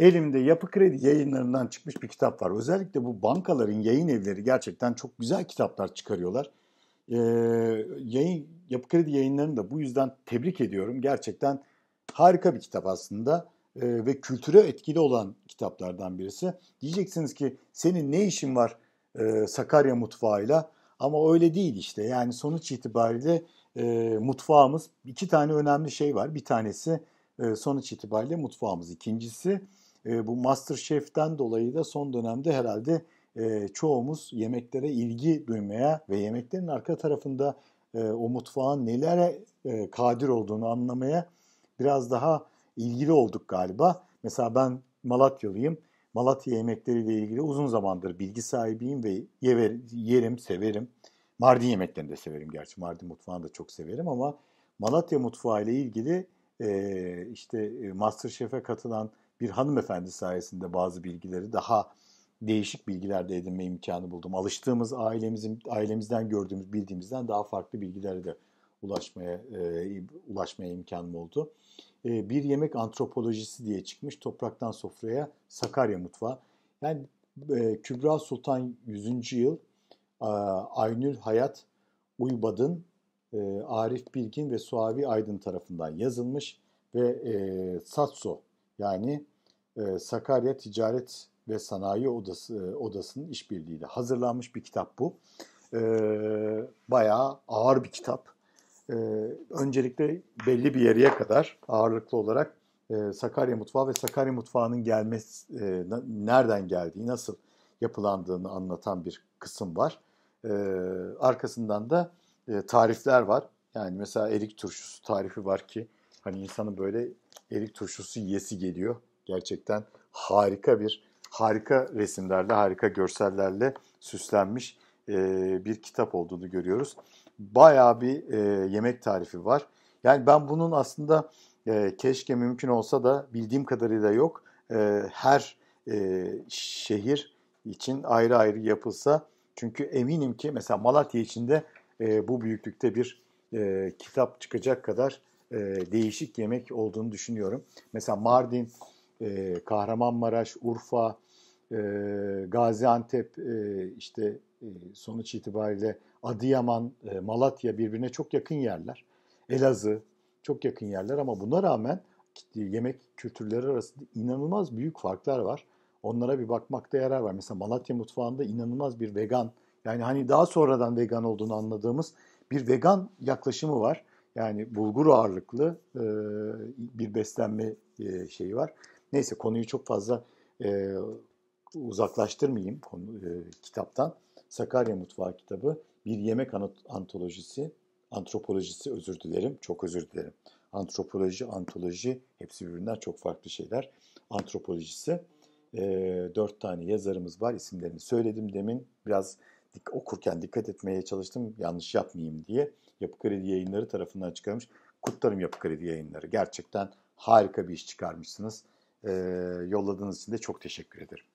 Elimde Yapı Kredi yayınlarından çıkmış bir kitap var. Özellikle bu bankaların yayın evleri gerçekten çok güzel kitaplar çıkarıyorlar. Ee, yayın, Yapı Kredi yayınlarını da bu yüzden tebrik ediyorum. Gerçekten harika bir kitap aslında ee, ve kültüre etkili olan kitaplardan birisi. Diyeceksiniz ki senin ne işin var e, Sakarya mutfağıyla? Ama öyle değil işte. Yani sonuç itibariyle e, mutfağımız iki tane önemli şey var. Bir tanesi e, sonuç itibariyle mutfağımız. İkincisi e, bu Masterchef'ten dolayı da son dönemde herhalde e, çoğumuz yemeklere ilgi duymaya ve yemeklerin arka tarafında e, o mutfağın nelere e, kadir olduğunu anlamaya biraz daha ilgili olduk galiba. Mesela ben Malatyalıyım. Malatya yemekleriyle ilgili uzun zamandır bilgi sahibiyim ve yever, yerim, severim. Mardin yemeklerini de severim gerçi. Mardin mutfağını da çok severim ama Malatya mutfağı ile ilgili e, işte Masterchef'e katılan bir hanımefendi sayesinde bazı bilgileri daha değişik bilgiler de edinme imkanı buldum. Alıştığımız ailemizin ailemizden gördüğümüz bildiğimizden daha farklı bilgilere de ulaşmaya e, ulaşmaya imkanım oldu. E, bir yemek antropolojisi diye çıkmış topraktan sofraya Sakarya mutfağı. Yani e, Kübra Sultan 100. yıl e, Aynül Hayat Uybad'ın e, Arif Bilgin ve Suavi Aydın tarafından yazılmış ve e, SATSO yani e, Sakarya Ticaret ve Sanayi Odası e, Odası'nın işbirliğiyle hazırlanmış bir kitap bu. E, bayağı ağır bir kitap. E, öncelikle belli bir yere kadar ağırlıklı olarak e, Sakarya Mutfağı ve Sakarya Mutfağı'nın gelmesi, e, nereden geldiği, nasıl yapılandığını anlatan bir kısım var. E, arkasından da e, tarifler var. Yani mesela erik turşusu tarifi var ki hani insanın böyle erik turşusu yesi geliyor. Gerçekten harika bir, harika resimlerle, harika görsellerle süslenmiş e, bir kitap olduğunu görüyoruz. Bayağı bir e, yemek tarifi var. Yani ben bunun aslında keşke mümkün olsa da bildiğim kadarıyla yok. her şehir için ayrı ayrı yapılsa. Çünkü eminim ki mesela Malatya içinde e, bu büyüklükte bir e, kitap çıkacak kadar e, değişik yemek olduğunu düşünüyorum. Mesela Mardin, e, Kahramanmaraş, Urfa, e, Gaziantep, e, işte e, sonuç itibariyle Adıyaman, e, Malatya birbirine çok yakın yerler. Elazığ çok yakın yerler ama buna rağmen yemek kültürleri arasında inanılmaz büyük farklar var. Onlara bir bakmakta yarar var. Mesela Malatya mutfağında inanılmaz bir vegan yani hani daha sonradan vegan olduğunu anladığımız bir vegan yaklaşımı var. Yani bulgur ağırlıklı e, bir beslenme e, şeyi var. Neyse konuyu çok fazla e, uzaklaştırmayayım konu, e, kitaptan. Sakarya Mutfağı kitabı bir yemek antolojisi, antropolojisi özür dilerim, çok özür dilerim. Antropoloji, antoloji hepsi birbirinden çok farklı şeyler. Antropolojisi. E, dört tane yazarımız var. isimlerini söyledim demin. Biraz okurken dikkat etmeye çalıştım yanlış yapmayayım diye. Yapı Kredi Yayınları tarafından çıkarmış. Kutlarım Yapı Kredi Yayınları. Gerçekten harika bir iş çıkarmışsınız. Ee, yolladığınız için de çok teşekkür ederim.